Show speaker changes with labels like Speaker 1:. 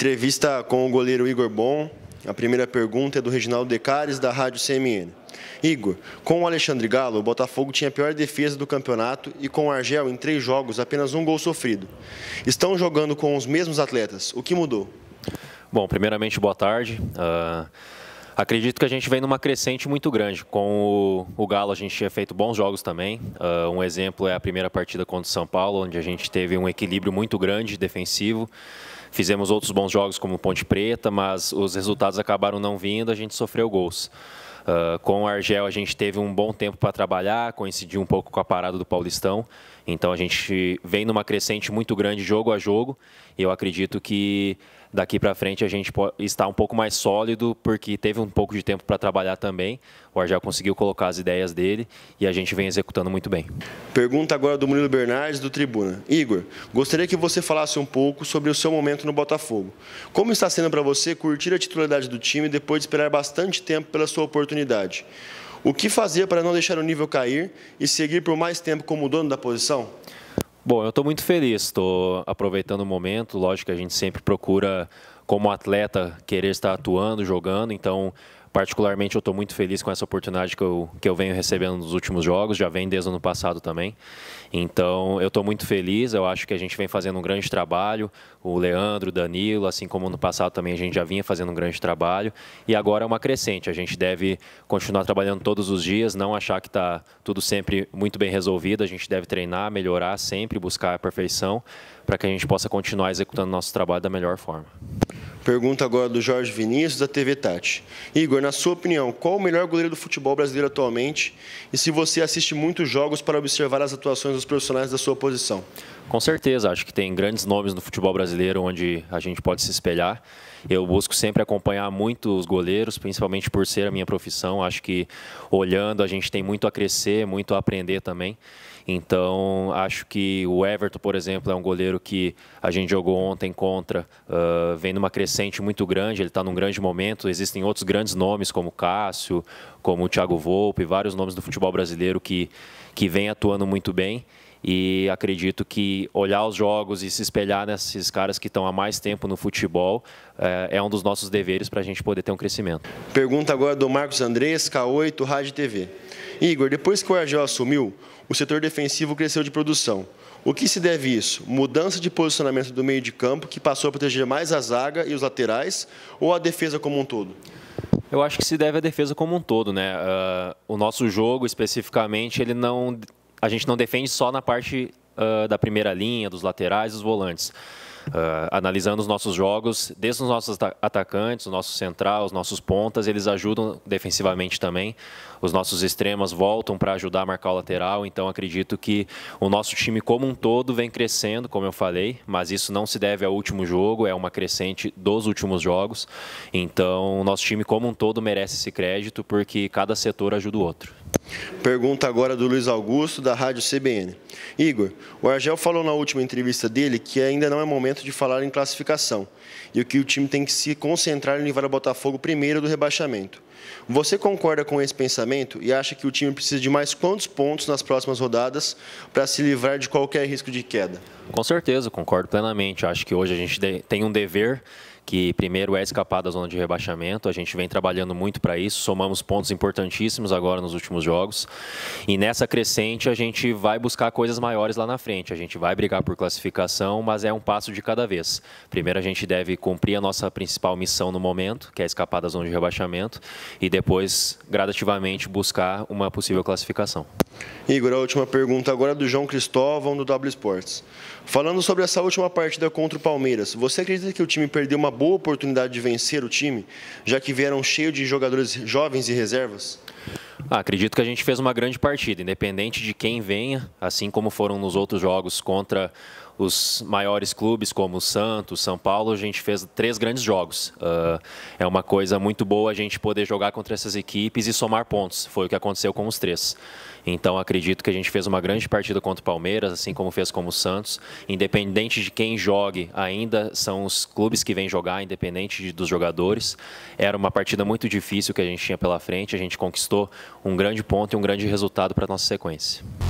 Speaker 1: Entrevista com o goleiro Igor Bom. A primeira pergunta é do Reginaldo Decares, da Rádio CMN. Igor, com o Alexandre Galo, o Botafogo tinha a pior defesa do campeonato e com o Argel, em três jogos, apenas um gol sofrido. Estão jogando com os mesmos atletas. O que mudou?
Speaker 2: Bom, primeiramente, boa tarde. Uh... Acredito que a gente vem numa crescente muito grande. Com o, o Galo, a gente tinha feito bons jogos também. Uh, um exemplo é a primeira partida contra o São Paulo, onde a gente teve um equilíbrio muito grande defensivo. Fizemos outros bons jogos como Ponte Preta, mas os resultados acabaram não vindo, a gente sofreu gols. Ah, com o Argel a gente teve um bom tempo para trabalhar, coincidiu um pouco com a parada do Paulistão. Então a gente vem numa crescente muito grande jogo a jogo. E eu acredito que daqui para frente a gente está um pouco mais sólido, porque teve um pouco de tempo para trabalhar também. O Argel conseguiu colocar as ideias dele e a gente vem executando muito bem.
Speaker 1: Pergunta agora do Murilo Bernardes, do Tribuna. Igor, gostaria que você falasse um pouco sobre o seu momento no Botafogo. Como está sendo para você curtir a titularidade do time depois de esperar bastante tempo pela sua oportunidade? oportunidade. O que fazer para não deixar o nível cair e seguir por mais tempo como dono da posição?
Speaker 2: Bom, eu estou muito feliz, estou aproveitando o momento. Lógico que a gente sempre procura, como atleta, querer estar atuando, jogando. Então, Particularmente, eu estou muito feliz com essa oportunidade que eu, que eu venho recebendo nos últimos jogos, já vem desde o ano passado também. Então, eu estou muito feliz, eu acho que a gente vem fazendo um grande trabalho, o Leandro, o Danilo, assim como no passado também a gente já vinha fazendo um grande trabalho, e agora é uma crescente, a gente deve continuar trabalhando todos os dias, não achar que está tudo sempre muito bem resolvido, a gente deve treinar, melhorar sempre, buscar a perfeição, para que a gente possa continuar executando nosso trabalho da melhor forma.
Speaker 1: Pergunta agora do Jorge Vinícius, da TV Tati. Igor, na sua opinião, qual o melhor goleiro do futebol brasileiro atualmente? E se você assiste muitos jogos para observar as atuações dos profissionais da sua
Speaker 2: posição? Com certeza, acho que tem grandes nomes no futebol brasileiro onde a gente pode se espelhar. Eu busco sempre acompanhar muito os goleiros, principalmente por ser a minha profissão. Acho que olhando a gente tem muito a crescer, muito a aprender também. Então, acho que o Everton, por exemplo, é um goleiro que a gente jogou ontem contra, uh, vem numa crescente crescente muito grande, ele está num grande momento. Existem outros grandes nomes, como Cássio, como Thiago Volpe, vários nomes do futebol brasileiro que, que vem atuando muito bem. E acredito que olhar os jogos e se espelhar nesses caras que estão há mais tempo no futebol eh, é um dos nossos deveres para a gente poder ter um crescimento.
Speaker 1: Pergunta agora do Marcos Andrés, K8, Rádio TV. Igor, depois que o Argel assumiu, o setor defensivo cresceu de produção. O que se deve isso? Mudança de posicionamento do meio de campo, que passou a proteger mais a zaga e os laterais, ou a defesa como um todo?
Speaker 2: Eu acho que se deve à defesa como um todo, né? Uh, o nosso jogo, especificamente, ele não a gente não defende só na parte uh, da primeira linha, dos laterais, dos volantes. Uh, analisando os nossos jogos, desde os nossos atacantes, os nossos central, os nossos pontas, eles ajudam defensivamente também. Os nossos extremos voltam para ajudar a marcar o lateral, então acredito que o nosso time como um todo vem crescendo, como eu falei, mas isso não se deve ao último jogo, é uma crescente dos últimos jogos. Então, o nosso time como um todo merece esse crédito porque cada setor ajuda o outro.
Speaker 1: Pergunta agora do Luiz Augusto, da Rádio CBN. Igor, o Argel falou na última entrevista dele que ainda não é momento de falar em classificação e o que o time tem que se concentrar em levar o Botafogo primeiro do rebaixamento. Você concorda com esse pensamento e acha que o time precisa de mais quantos pontos nas próximas rodadas para se livrar de qualquer risco de queda?
Speaker 2: Com certeza, concordo plenamente. Acho que hoje a gente tem um dever que primeiro é escapar da zona de rebaixamento. A gente vem trabalhando muito para isso, somamos pontos importantíssimos agora nos últimos jogos. E nessa crescente a gente vai buscar coisas maiores lá na frente. A gente vai brigar por classificação, mas é um passo de cada vez. Primeiro a gente deve cumprir a nossa principal missão no momento, que é escapar da zona de rebaixamento, e depois gradativamente buscar uma possível classificação.
Speaker 1: Igor, a última pergunta agora é do João Cristóvão, do W Sports. Falando sobre essa última partida contra o Palmeiras, você acredita que o time perdeu uma boa oportunidade de vencer o time, já que vieram cheio de jogadores jovens e reservas?
Speaker 2: Ah, acredito que a gente fez uma grande partida, independente de quem venha, assim como foram nos outros jogos contra os maiores clubes como o Santos, São Paulo, a gente fez três grandes jogos. Uh, é uma coisa muito boa a gente poder jogar contra essas equipes e somar pontos. Foi o que aconteceu com os três. Então acredito que a gente fez uma grande partida contra o Palmeiras, assim como fez com o Santos. Independente de quem jogue, ainda são os clubes que vêm jogar, independente de, dos jogadores. Era uma partida muito difícil que a gente tinha pela frente. A gente conquistou um grande ponto e um grande resultado para a nossa sequência.